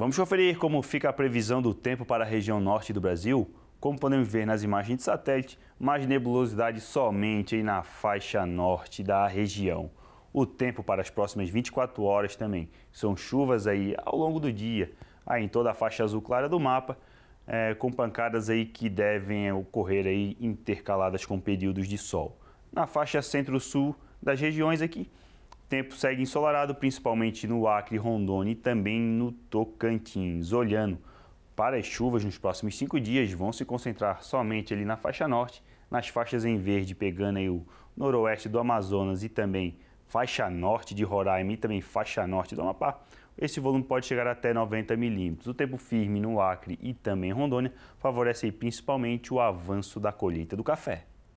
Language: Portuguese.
Vamos conferir como fica a previsão do tempo para a região norte do Brasil? Como podemos ver nas imagens de satélite, mais nebulosidade somente na faixa norte da região. O tempo para as próximas 24 horas também são chuvas aí ao longo do dia, aí em toda a faixa azul clara do mapa, é, com pancadas aí que devem ocorrer aí intercaladas com períodos de sol. Na faixa centro-sul das regiões aqui, tempo segue ensolarado, principalmente no Acre, Rondônia e também no Tocantins. Olhando para as chuvas nos próximos cinco dias, vão se concentrar somente ali na faixa norte, nas faixas em verde, pegando aí o noroeste do Amazonas e também faixa norte de Roraima e também faixa norte do Amapá, esse volume pode chegar até 90 milímetros. O tempo firme no Acre e também em Rondônia favorece principalmente o avanço da colheita do café.